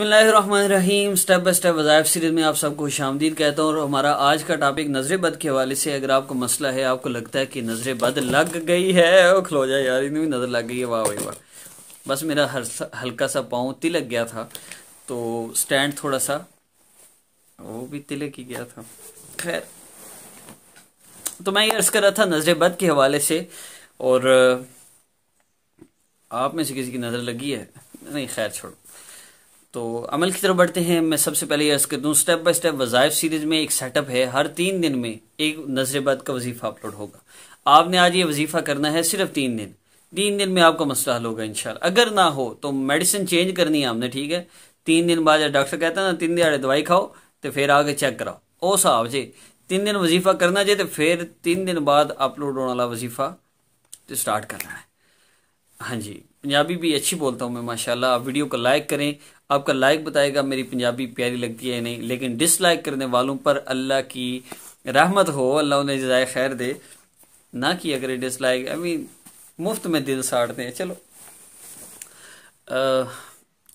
बसमीम step by step वज़ायफ series में आप सबको शामदीद कहता हूँ और हमारा आज का टॉपिक नजर बद के हवाले से अगर आपको मसला है आपको लगता है कि नजर बद लग गई है ओ खलो जा यार इन्हें भी नज़र लग गई है वाह वाह वाह बस मेरा हल्का सा पाँव तिलक गया था तो स्टैंड थोड़ा सा वो भी तिलक ही गया था खैर तो मैं ये अर्ज़ कर रहा था नजर बद के हवाले से और आप में से किसी की नज़र लगी है नहीं खैर छोड़ो तो अमल की तरफ बढ़ते हैं मैं सबसे पहले अर्ज़ कर दूँ स्टेप बाई स्टेप वज़ायफ सीरीज़ में एक सेटअप है हर तीन दिन में एक नजरबाद का वजीफ़ा अपलोड होगा आपने आज ये वजीफ़ा करना है सिर्फ तीन दिन तीन दिन में आपका मसला हल होगा इनशाला अगर ना हो तो मेडिसिन चेंज करनी है आपने ठीक है तीन दिन बाद डॉक्टर कहता है ना तीन दिन दवाई खाओ तो फिर आके चेक कराओ ओ साहब जी तीन दिन वजीफा करना चाहिए तो फिर तीन दिन बाद अपलोड होने वाला वजीफा तो स्टार्ट करना है हाँ जी पंजाबी भी अच्छी बोलता हूँ मैं माशाल्लाह आप वीडियो को लाइक करें आपका लाइक बताएगा मेरी पंजाबी प्यारी लगती है नहीं लेकिन डिसलाइक करने वालों पर अल्लाह की रहमत हो अल्लाह उन्हें जजाय खैर दे ना कि अगर डिसलाइक आई मीन मुफ्त में दिल साड़ते हैं चलो आ,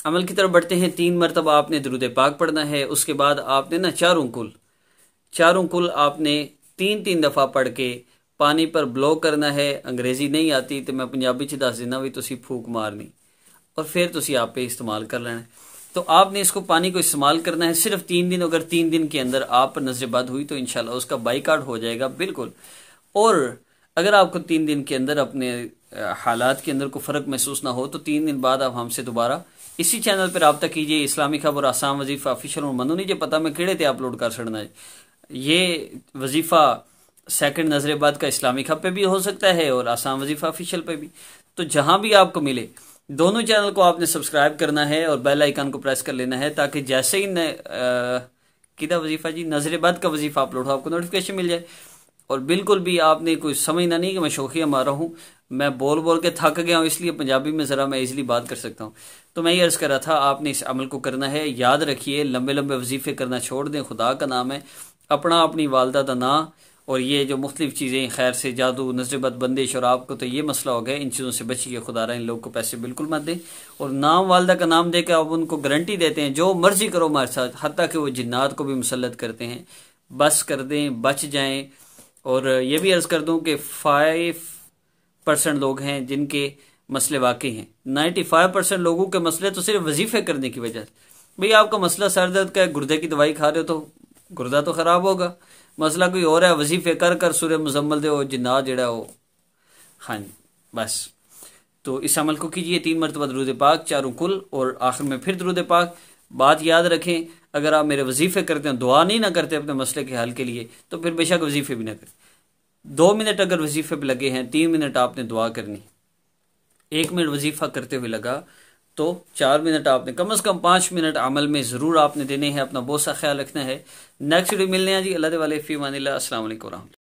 अमल की तरफ बढ़ते हैं तीन मरतबा आपने दरुद पाक पढ़ना है उसके बाद आपने ना चारों कुल चारों कुल आपने तीन तीन दफ़ा पढ़ के पानी पर ब्लॉक करना है अंग्रेज़ी नहीं आती तो मैं पंजाबी दस दिना भी तुम फूक मारनी और फिर तुम आपे इस्तेमाल कर लेना तो आपने इसको पानी को इस्तेमाल करना है सिर्फ तीन दिन अगर तीन दिन के अंदर आप पर हुई तो इनशाला उसका बाइकाट हो जाएगा बिल्कुल और अगर आपको तीन दिन के अंदर अपने हालात के अंदर को फ़र्क महसूस ना हो तो तीन दिन बाद आप हमसे दोबारा इसी चैनल पर रबता कीजिए इस्लामी खबर आसाम वजीफा ऑफिशियल और मनु नहीं पता मैं किड़े थे अपलोड कर सड़ना है ये वजीफ़ा सेकंड नजरबाद का इस्लामी खब पे भी हो सकता है और आसाम वजीफा ऑफिशियल पे भी तो जहाँ भी आपको मिले दोनों चैनल को आपने सब्सक्राइब करना है और बेल आइकन को प्रेस कर लेना है ताकि जैसे ही किदा वजीफ़ा जी नजर बद का वजीफ़ा अपलोड हो आपको नोटिफिकेशन मिल जाए और बिल्कुल भी आपने कोई समझना नहीं कि मैं शौकिया मारा हूँ मैं बोल बोल के थक गया हूँ इसलिए पंजाबी में ज़रा मैं इजिली बात कर सकता हूँ तो मैं ये अर्ज़ कर रहा था आपने इस अमल को करना है याद रखिए लंबे लंबे वजीफ़े करना छोड़ दें खुदा का नाम है अपना अपनी वालदा का ना और ये जो मुख्तफ चीज़ें खैर से जादू नजरबत बंदिश और आपको तो ये मसला हो गया इन चीज़ों से बचिए खुदा रहा इन लोग को पैसे बिल्कुल मत दें और नाम वालदा का नाम देकर आप उनको गारंटी देते हैं जो मर्जी करो हमारे साथ हती कि वो जन्नात को भी मुसलत करते हैं बस कर दें बच जाएँ और ये भी अर्ज़ कर दूँ कि फाइव परसेंट लोग हैं जिनके मसले वाकई हैं नाइन्टी फाइव परसेंट लोगों के मसले तो सिर्फ वजीफे करने की वजह से भाई आपका मसला सर दर्द का है गुर्दे की दवाई खा रहे हो तो गुर्दा तो ख़राब होगा मसला कोई और है वजीफे कर कर सुर मुजम्मल दे जिन्ना ਜਿੰਨਾ वो हाँ बस तो इस अमल को कीजिए तीन मरतबा दरूद पाक चारों कुल और आखिर में फिर दरूद पाक बात याद रखें अगर आप मेरे वजीफ़े करते हैं दुआ नहीं ना करते अपने मसले के हल के लिए तो फिर बेशक वजीफ़े भी ना करें दो मिनट अगर वजीफ़े पर लगे हैं तीन मिनट आपने दुआ करनी एक मिनट वजीफ़ा करते हुए लगा तो चार मिनट आपने कम अज़ कम पांच मिनट अमल में ज़रूर आपने देने हैं अपना बहुत सा ख्याल रखना है नेक्स्ट वीडियो मिलने हैं जी अल्लाह वाले फ़ी मानी असल वरहमल